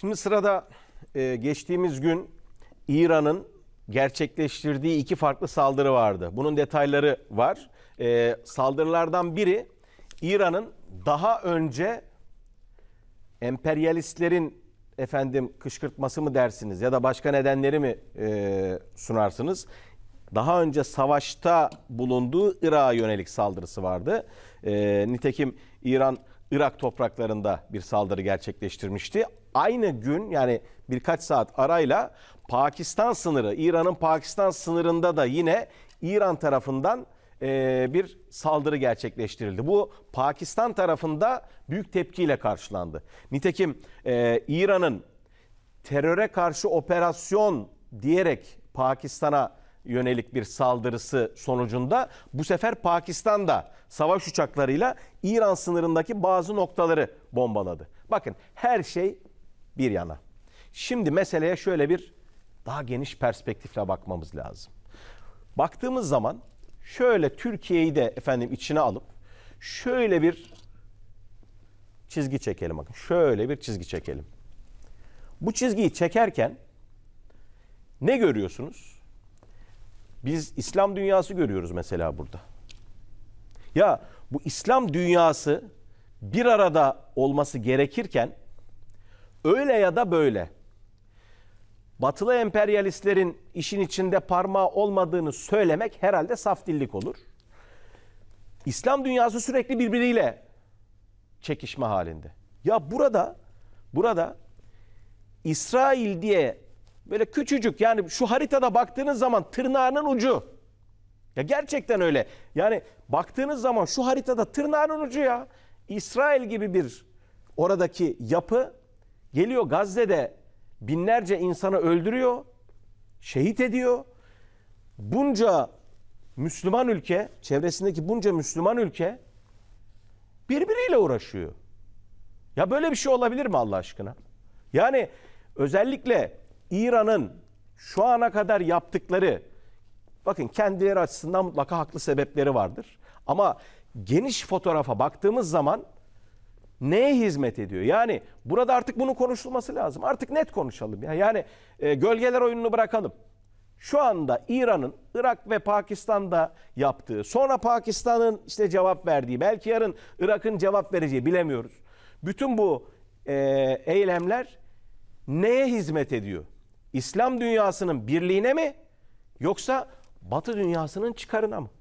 Şimdi sırada e, geçtiğimiz gün İran'ın gerçekleştirdiği iki farklı saldırı vardı. Bunun detayları var. E, saldırılardan biri İran'ın daha önce emperyalistlerin efendim kışkırtması mı dersiniz ya da başka nedenleri mi e, sunarsınız? Daha önce savaşta bulunduğu Irak'a yönelik saldırısı vardı. E, nitekim İran Irak topraklarında bir saldırı gerçekleştirmişti. Aynı gün yani birkaç saat arayla Pakistan sınırı, İran'ın Pakistan sınırında da yine İran tarafından e, bir saldırı gerçekleştirildi. Bu Pakistan tarafında büyük tepkiyle karşılandı. Nitekim e, İran'ın teröre karşı operasyon diyerek Pakistan'a yönelik bir saldırısı sonucunda bu sefer Pakistan'da savaş uçaklarıyla İran sınırındaki bazı noktaları bombaladı. Bakın her şey bir yana. Şimdi meseleye şöyle bir daha geniş perspektifle bakmamız lazım. Baktığımız zaman şöyle Türkiye'yi de efendim içine alıp şöyle bir çizgi çekelim bakın. Şöyle bir çizgi çekelim. Bu çizgiyi çekerken ne görüyorsunuz? Biz İslam dünyası görüyoruz mesela burada. Ya bu İslam dünyası bir arada olması gerekirken öyle ya da böyle batılı emperyalistlerin işin içinde parmağı olmadığını söylemek herhalde saf dillik olur. İslam dünyası sürekli birbiriyle çekişme halinde. Ya burada burada İsrail diye Böyle küçücük yani şu haritada baktığınız zaman tırnağının ucu. Ya gerçekten öyle. Yani baktığınız zaman şu haritada tırnağının ucu ya. İsrail gibi bir oradaki yapı geliyor Gazze'de binlerce insanı öldürüyor, şehit ediyor. Bunca Müslüman ülke, çevresindeki bunca Müslüman ülke birbiriyle uğraşıyor. Ya böyle bir şey olabilir mi Allah aşkına? Yani özellikle İran'ın şu ana kadar yaptıkları bakın kendileri açısından mutlaka haklı sebepleri vardır. Ama geniş fotoğrafa baktığımız zaman neye hizmet ediyor? Yani burada artık bunun konuşulması lazım. Artık net konuşalım. Ya. Yani e, gölgeler oyununu bırakalım. Şu anda İran'ın Irak ve Pakistan'da yaptığı, sonra Pakistan'ın işte cevap verdiği, belki yarın Irak'ın cevap vereceği bilemiyoruz. Bütün bu e, eylemler neye hizmet ediyor? İslam dünyasının birliğine mi yoksa Batı dünyasının çıkarına mı?